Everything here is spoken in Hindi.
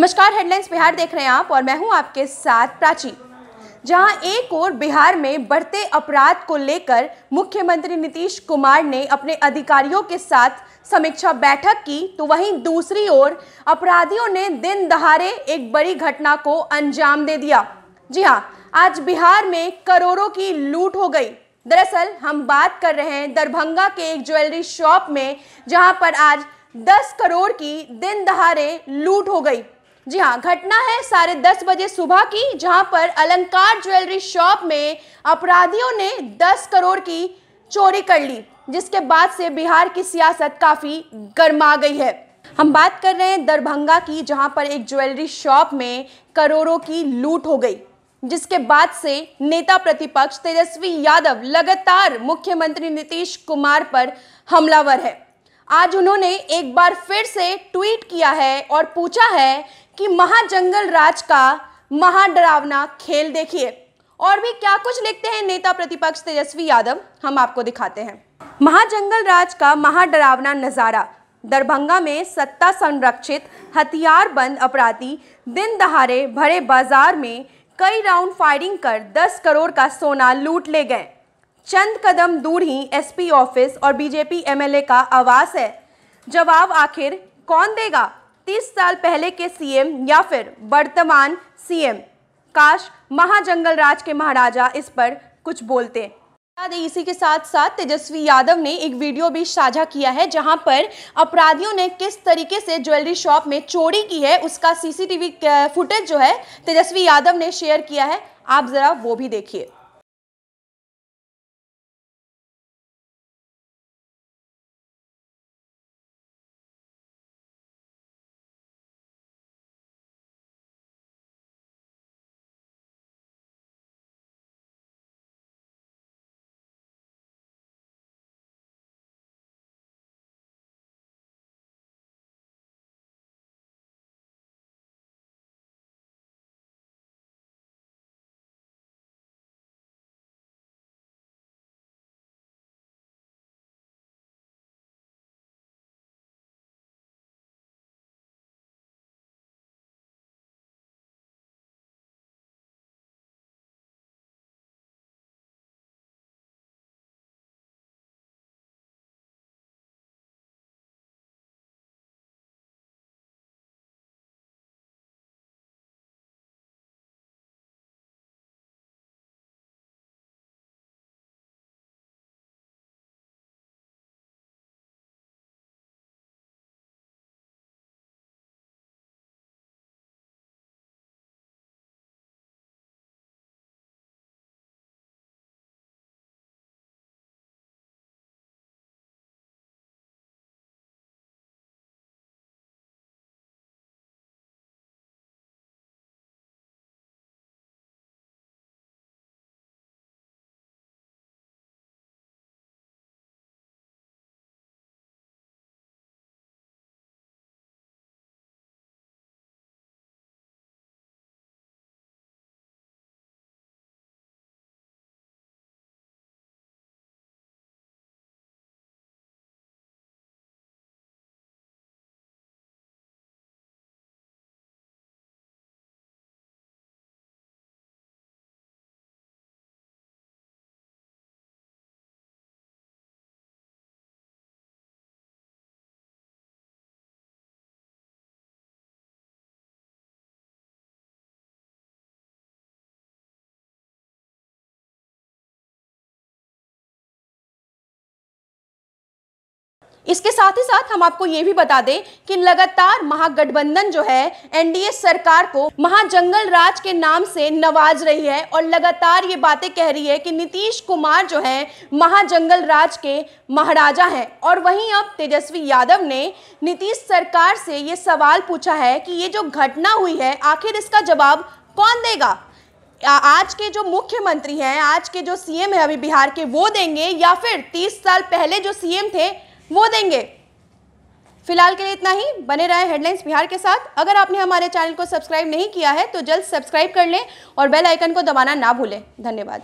नमस्कार हेडलाइंस बिहार देख रहे हैं आप और मैं हूं आपके साथ प्राची जहां एक ओर बिहार में बढ़ते अपराध को लेकर मुख्यमंत्री नीतीश कुमार ने अपने अधिकारियों के साथ समीक्षा बैठक की तो वहीं दूसरी ओर अपराधियों ने दिन दहाड़े एक बड़ी घटना को अंजाम दे दिया जी हाँ आज बिहार में करोड़ों की लूट हो गई दरअसल हम बात कर रहे हैं दरभंगा के एक ज्वेलरी शॉप में जहां पर आज 10 करोड़ की दिन दहाड़े लूट हो गई जी हाँ घटना है साढ़े दस बजे सुबह की जहां पर अलंकार ज्वेलरी शॉप में अपराधियों ने दस करोड़ की चोरी कर ली जिसके बाद से बिहार की सियासत काफ़ी गर्मा गई है हम बात कर रहे हैं दरभंगा की जहां पर एक ज्वेलरी शॉप में करोड़ों की लूट हो गई जिसके बाद से नेता प्रतिपक्ष तेजस्वी यादव लगातार मुख्यमंत्री नीतीश कुमार पर हमलावर है आज उन्होंने एक बार फिर से ट्वीट किया है और पूछा है कि महाजंगल राज का महाडरावना खेल देखिए और भी क्या कुछ लिखते हैं नेता प्रतिपक्ष तेजस्वी यादव हम आपको दिखाते हैं महाजंगल राज का महाडरावना नज़ारा दरभंगा में सत्ता संरक्षित हथियार बंद अपराधी दिन दहाड़े भरे बाजार में कई राउंड फायरिंग कर 10 करोड़ का सोना लूट ले गए चंद कदम दूर ही एसपी ऑफिस और बीजेपी एमएलए का आवास है जवाब आखिर कौन देगा तीस साल पहले के सीएम या फिर वर्तमान सीएम काश महाजंगल राज के महाराजा इस पर कुछ बोलते इसी के साथ साथ तेजस्वी यादव ने एक वीडियो भी साझा किया है जहां पर अपराधियों ने किस तरीके से ज्वेलरी शॉप में चोरी की है उसका सीसीटीवी फुटेज जो है तेजस्वी यादव ने शेयर किया है आप ज़रा वो भी देखिए इसके साथ ही साथ हम आपको ये भी बता दें कि लगातार महागठबंधन जो है एनडीए सरकार को महाजंगल राज के नाम से नवाज रही है और लगातार ये बातें कह रही है कि नीतीश कुमार जो है महाजंगल राज के महाराजा हैं और वहीं अब तेजस्वी यादव ने नीतीश सरकार से ये सवाल पूछा है कि ये जो घटना हुई है आखिर इसका जवाब कौन देगा आज के जो मुख्यमंत्री हैं आज के जो सीएम है अभी बिहार के वो देंगे या फिर 30 साल पहले जो सीएम थे वो देंगे फिलहाल के लिए इतना ही बने रहें हेडलाइंस बिहार के साथ अगर आपने हमारे चैनल को सब्सक्राइब नहीं किया है तो जल्द सब्सक्राइब कर लें और बेल आइकन को दबाना ना भूलें धन्यवाद